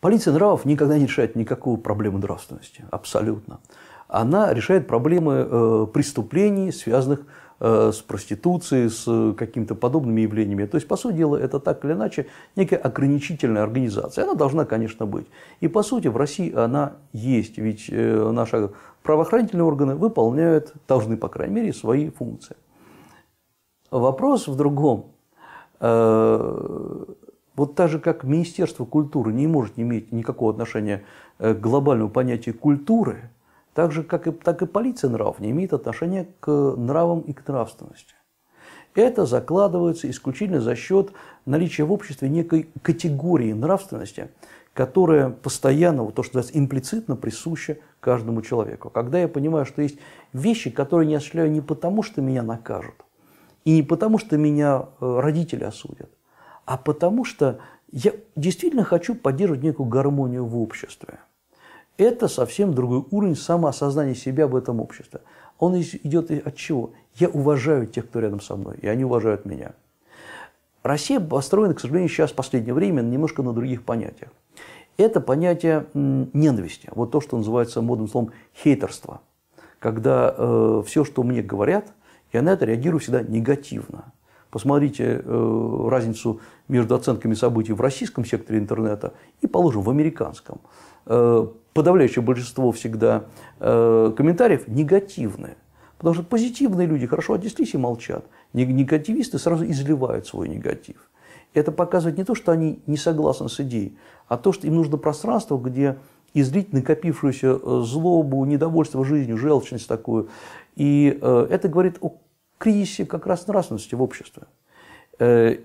Полиция нравов никогда не решает никакую проблему нравственности, абсолютно. Она решает проблемы э, преступлений, связанных э, с проституцией, с э, какими-то подобными явлениями. То есть, по сути дела, это так или иначе некая ограничительная организация. Она должна, конечно, быть. И, по сути, в России она есть. Ведь э, наши правоохранительные органы выполняют, должны, по крайней мере, свои функции. Вопрос в другом э, вот так же, как Министерство культуры не может иметь никакого отношения э, к глобальному понятию культуры, так же, как и, так и полиция нравов не имеет отношения к нравам и к нравственности. Это закладывается исключительно за счет наличия в обществе некой категории нравственности, которая постоянно, вот то, что называется, имплицитно присуща каждому человеку. Когда я понимаю, что есть вещи, которые не осуществляю не потому, что меня накажут, и не потому, что меня э, родители осудят, а потому что я действительно хочу поддерживать некую гармонию в обществе. Это совсем другой уровень самоосознания себя в этом обществе. Он идет от чего? Я уважаю тех, кто рядом со мной, и они уважают меня. Россия построена, к сожалению, сейчас в последнее время немножко на других понятиях. Это понятие ненависти, вот то, что называется модным словом хейтерство, когда э, все, что мне говорят, я на это реагирую всегда негативно. Посмотрите э, разницу между оценками событий в российском секторе интернета и, положим, в американском. Э, подавляющее большинство всегда э, комментариев негативные. Потому что позитивные люди хорошо отнеслись и молчат. Негативисты сразу изливают свой негатив. Это показывает не то, что они не согласны с идеей, а то, что им нужно пространство, где излить накопившуюся э, злобу, недовольство жизнью, желчность такую. И э, это говорит о кризисе как раз нравственности в обществе. Э,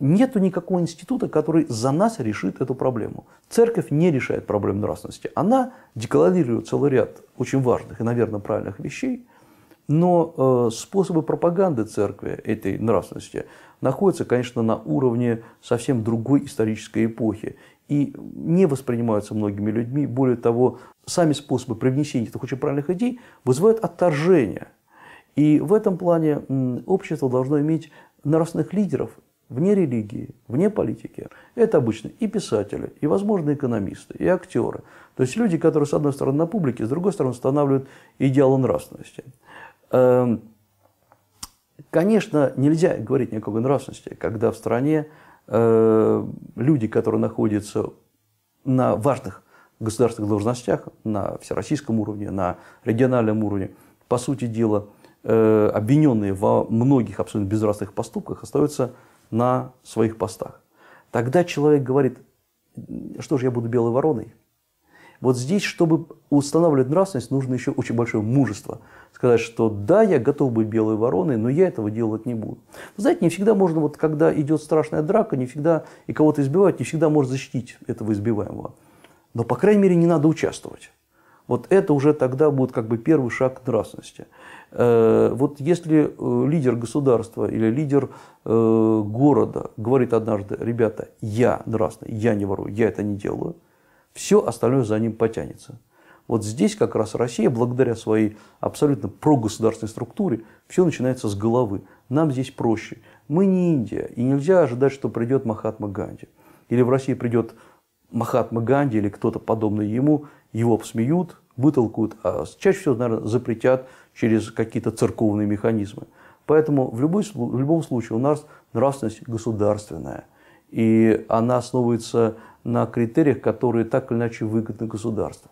нету никакого института, который за нас решит эту проблему. Церковь не решает проблем нравственности. Она декларирует целый ряд очень важных и, наверное, правильных вещей, но э, способы пропаганды церкви этой нравственности находятся, конечно, на уровне совсем другой исторической эпохи и не воспринимаются многими людьми. Более того, сами способы привнесения этих очень правильных идей вызывают отторжение – и в этом плане общество должно иметь нравственных лидеров вне религии, вне политики. Это обычно и писатели, и, возможно, экономисты, и актеры. То есть люди, которые, с одной стороны, на публике, с другой стороны, устанавливают идеалы нравственности. Эм, конечно, нельзя говорить никакой нравственности, когда в стране э, люди, которые находятся на важных государственных должностях, на всероссийском уровне, на региональном уровне, по сути дела – Э, обвиненные во многих абсолютно безразных поступках, остаются на своих постах. Тогда человек говорит, что же я буду белой вороной? Вот здесь, чтобы устанавливать нравственность, нужно еще очень большое мужество. Сказать, что да, я готов быть белой вороной, но я этого делать не буду. знаете, не всегда можно, вот когда идет страшная драка, не всегда и кого-то избивают, не всегда можно защитить этого избиваемого. Но, по крайней мере, не надо участвовать. Вот это уже тогда будет как бы первый шаг к нравственности. Э, вот если э, лидер государства или лидер э, города говорит однажды, ребята, я нравственный, я не ворую, я это не делаю, все остальное за ним потянется. Вот здесь как раз Россия, благодаря своей абсолютно прогосударственной структуре, все начинается с головы. Нам здесь проще. Мы не Индия, и нельзя ожидать, что придет Махатма Ганди. Или в России придет Махатма Ганди или кто-то подобный ему его посмеют, вытолкают, а чаще всего, наверное, запретят через какие-то церковные механизмы. Поэтому в, любой, в любом случае у нас нравственность государственная, и она основывается на критериях, которые так или иначе выгодны государству.